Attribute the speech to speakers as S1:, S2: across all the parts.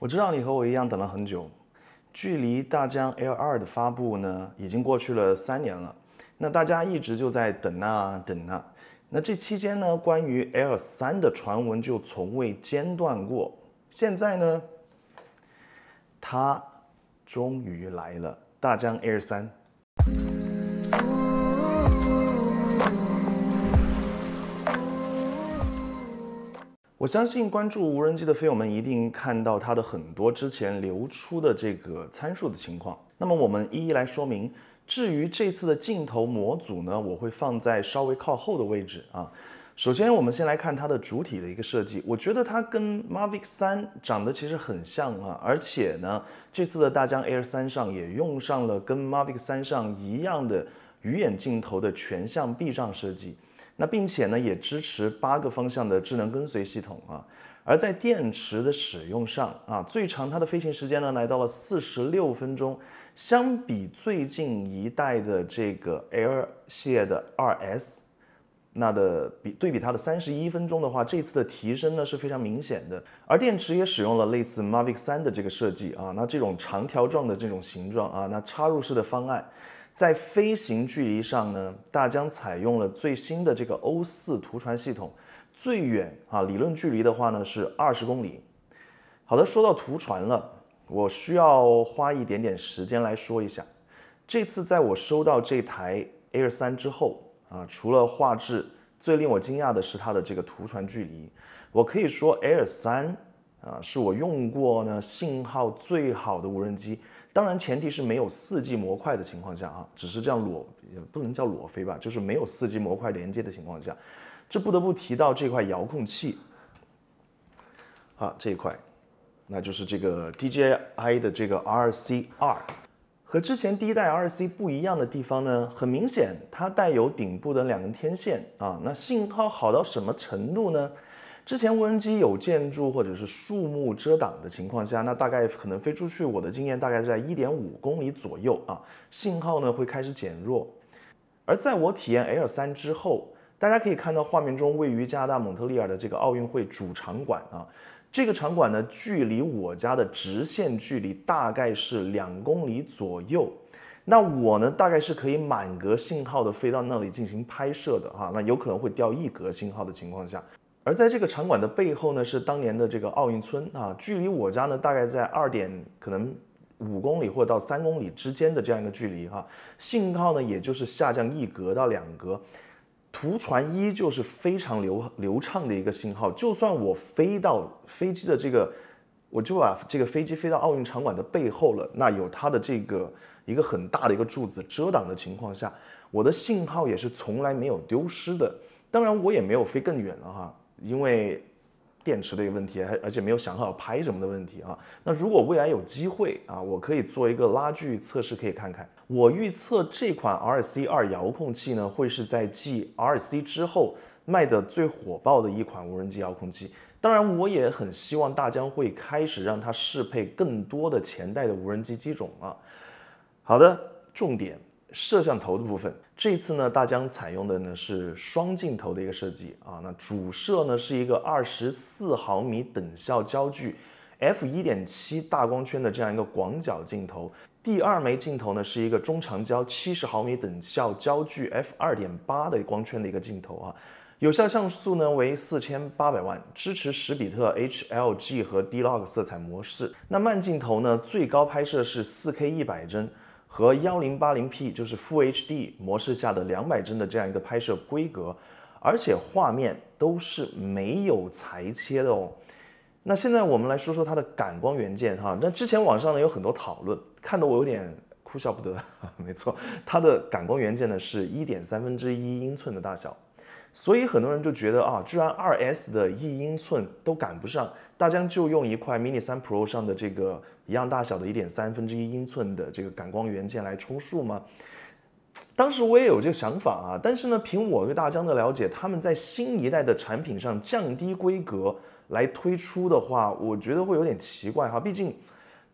S1: 我知道你和我一样等了很久，距离大疆 L 二的发布呢，已经过去了三年了。那大家一直就在等啊等啊，那这期间呢，关于 L 三的传闻就从未间断过。现在呢，它终于来了，大疆 L 三。我相信关注无人机的飞友们一定看到它的很多之前流出的这个参数的情况。那么我们一一来说明。至于这次的镜头模组呢，我会放在稍微靠后的位置啊。首先，我们先来看它的主体的一个设计。我觉得它跟 Mavic 三长得其实很像啊，而且呢，这次的大疆 Air 三上也用上了跟 Mavic 三上一样的鱼眼镜头的全向避障设计。那并且呢也支持八个方向的智能跟随系统啊，而在电池的使用上啊，最长它的飞行时间呢来到了四十六分钟，相比最近一代的这个 Air 系列的二 s 那的比对比它的三十一分钟的话，这次的提升呢是非常明显的。而电池也使用了类似 Mavic 三的这个设计啊，那这种长条状的这种形状啊，那插入式的方案。在飞行距离上呢，大疆采用了最新的这个 O 四图传系统，最远啊理论距离的话呢是二十公里。好的，说到图传了，我需要花一点点时间来说一下。这次在我收到这台 Air 三之后啊，除了画质，最令我惊讶的是它的这个图传距离。我可以说 Air 三。啊，是我用过呢信号最好的无人机，当然前提是没有四 G 模块的情况下啊，只是这样裸也不能叫裸飞吧，就是没有四 G 模块连接的情况下，这不得不提到这块遥控器。好，这一块，那就是这个 DJI 的这个 RC 二，和之前第一代 RC 不一样的地方呢，很明显它带有顶部的两根天线啊，那信号好到什么程度呢？之前无人机有建筑或者是树木遮挡的情况下，那大概可能飞出去，我的经验大概在一点五公里左右啊，信号呢会开始减弱。而在我体验 L 三之后，大家可以看到画面中位于加拿大蒙特利尔的这个奥运会主场馆啊，这个场馆呢距离我家的直线距离大概是两公里左右。那我呢大概是可以满格信号的飞到那里进行拍摄的哈，那有可能会掉一格信号的情况下。而在这个场馆的背后呢，是当年的这个奥运村啊，距离我家呢大概在二点可能五公里或者到三公里之间的这样一个距离哈，信号呢也就是下降一格到两格，图传依旧是非常流流畅的一个信号，就算我飞到飞机的这个，我就把这个飞机飞到奥运场馆的背后了，那有它的这个一个很大的一个柱子遮挡的情况下，我的信号也是从来没有丢失的，当然我也没有飞更远了哈。因为电池的一个问题，还而且没有想好拍什么的问题啊。那如果未来有机会啊，我可以做一个拉距测试，可以看看。我预测这款 RC 二遥控器呢，会是在继 RC 之后卖的最火爆的一款无人机遥控器。当然，我也很希望大疆会开始让它适配更多的前代的无人机机种啊。好的，重点。摄像头的部分，这次呢，大疆采用的呢是双镜头的一个设计啊。那主摄呢是一个二十四毫米等效焦距，f 一点七大光圈的这样一个广角镜头。第二枚镜头呢是一个中长焦七十毫米等效焦距 f 二点八的光圈的一个镜头啊。有效像素呢为四千八百万，支持十比特 HLG 和 D log 色彩模式。那慢镜头呢，最高拍摄是四 K 一百帧。和幺零八零 P 就是 Full HD 模式下的两百帧的这样一个拍摄规格，而且画面都是没有裁切的哦。那现在我们来说说它的感光元件哈。那之前网上呢有很多讨论，看得我有点哭笑不得。没错，它的感光元件呢是一点三分之一英寸的大小。所以很多人就觉得啊，居然 2S 的一英寸都赶不上，大疆就用一块 mini 三 Pro 上的这个一样大小的1.3分之一英寸的这个感光元件来充数吗？当时我也有这个想法啊，但是呢，凭我对大疆的了解，他们在新一代的产品上降低规格来推出的话，我觉得会有点奇怪哈，毕竟。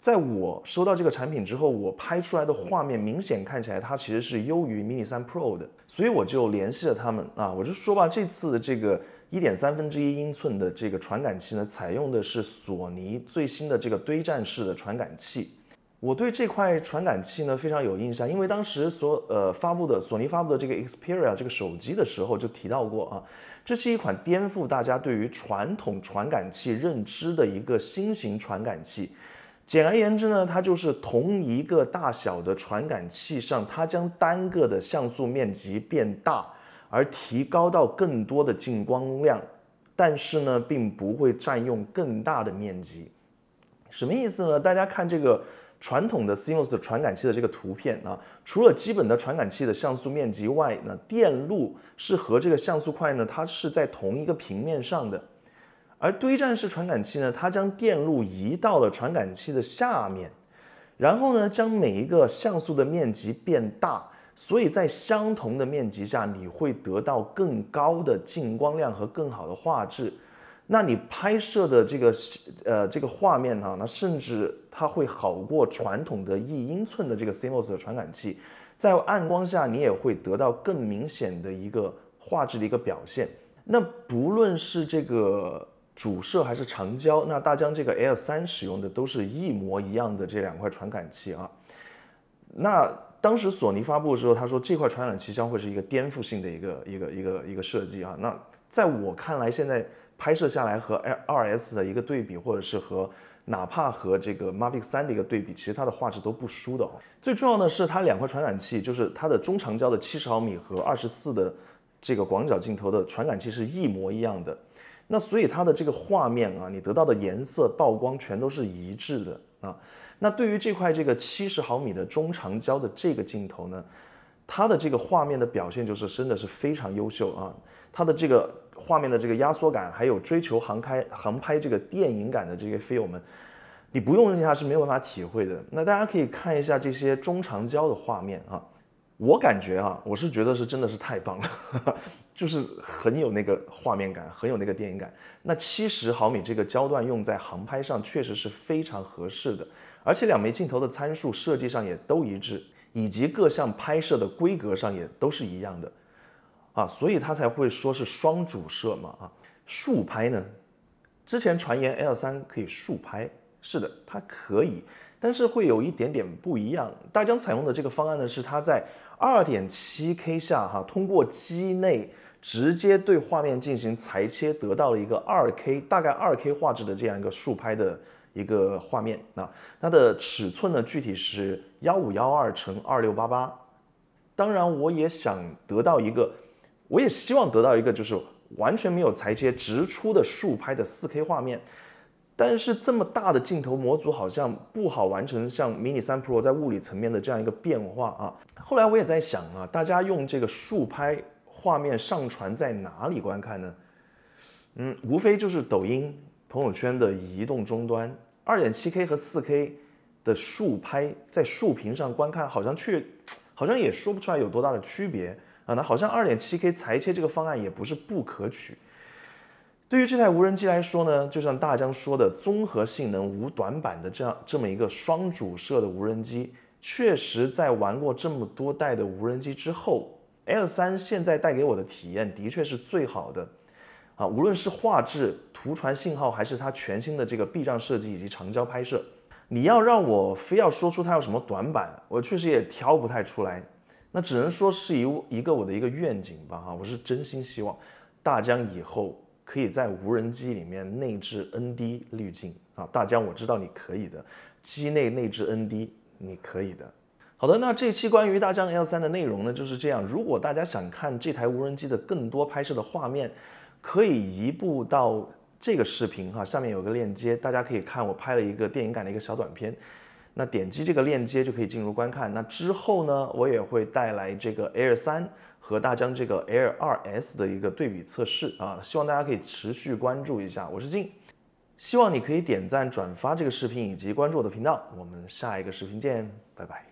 S1: 在我收到这个产品之后，我拍出来的画面明显看起来它其实是优于 Mini 三 Pro 的，所以我就联系了他们啊，我就说吧，这次的这个一点三分之一英寸的这个传感器呢，采用的是索尼最新的这个堆栈式的传感器。我对这块传感器呢非常有印象，因为当时所呃发布的索尼发布的这个 Xperia 这个手机的时候就提到过啊，这是一款颠覆大家对于传统传感器认知的一个新型传感器。简而言之呢，它就是同一个大小的传感器上，它将单个的像素面积变大，而提高到更多的进光量，但是呢，并不会占用更大的面积。什么意思呢？大家看这个传统的 CMOS 传感器的这个图片啊，除了基本的传感器的像素面积外呢，电路是和这个像素块呢，它是在同一个平面上的。而堆栈式传感器呢，它将电路移到了传感器的下面，然后呢，将每一个像素的面积变大，所以在相同的面积下，你会得到更高的进光量和更好的画质。那你拍摄的这个，呃，这个画面呢，那甚至它会好过传统的一英寸的这个 CMOS 的传感器，在暗光下你也会得到更明显的一个画质的一个表现。那不论是这个。主摄还是长焦，那大疆这个 L3 使用的都是一模一样的这两块传感器啊。那当时索尼发布的时候，他说这块传感器将会是一个颠覆性的一个一个一个一个设计啊。那在我看来，现在拍摄下来和 RS 的一个对比，或者是和哪怕和这个 Mavic 三的一个对比，其实它的画质都不输的哦。最重要的是，它两块传感器就是它的中长焦的七十毫米和二十四的这个广角镜头的传感器是一模一样的。那所以它的这个画面啊，你得到的颜色曝光全都是一致的啊。那对于这块这个七十毫米的中长焦的这个镜头呢，它的这个画面的表现就是真的是非常优秀啊。它的这个画面的这个压缩感，还有追求航拍航拍这个电影感的这些飞友们，你不用一下是没有办法体会的。那大家可以看一下这些中长焦的画面啊，我感觉啊，我是觉得是真的是太棒了。就是很有那个画面感，很有那个电影感。那七十毫米这个焦段用在航拍上确实是非常合适的，而且两枚镜头的参数设计上也都一致，以及各项拍摄的规格上也都是一样的，啊，所以它才会说是双主摄嘛啊。竖拍呢，之前传言 L 三可以竖拍，是的，它可以，但是会有一点点不一样。大疆采用的这个方案呢，是它在二点七 K 下哈，通过机内。直接对画面进行裁切，得到了一个二 K 大概二 K 画质的这样一个竖拍的一个画面啊，它的尺寸呢具体是幺五幺二乘二六八八。当然，我也想得到一个，我也希望得到一个，就是完全没有裁切直出的竖拍的四 K 画面。但是这么大的镜头模组好像不好完成，像 mini 三 Pro 在物理层面的这样一个变化啊。后来我也在想啊，大家用这个竖拍。画面上传在哪里观看呢？嗯，无非就是抖音朋友圈的移动终端。二点七 K 和四 K 的竖拍在竖屏上观看，好像却 好像也说不出来有多大的区别啊。那好像二点七 K 裁切这个方案也不是不可取。对于这台无人机来说呢，就像大江说的，综合性能无短板的这样这么一个双主摄的无人机，确实在玩过这么多代的无人机之后。L 三现在带给我的体验的确是最好的，啊，无论是画质、图传信号，还是它全新的这个避障设计以及长焦拍摄，你要让我非要说出它有什么短板，我确实也挑不太出来。那只能说是一一个我的一个愿景吧，哈，我是真心希望大疆以后可以在无人机里面内置 ND 滤镜啊，大疆我知道你可以的，机内内置 ND 你可以的。好的，那这期关于大疆 L3 的内容呢就是这样。如果大家想看这台无人机的更多拍摄的画面，可以移步到这个视频哈，下面有个链接，大家可以看我拍了一个电影感的一个小短片。那点击这个链接就可以进入观看。那之后呢，我也会带来这个 Air 三和大疆这个 Air 二 S 的一个对比测试啊，希望大家可以持续关注一下。我是静，希望你可以点赞、转发这个视频以及关注我的频道。我们下一个视频见，拜拜。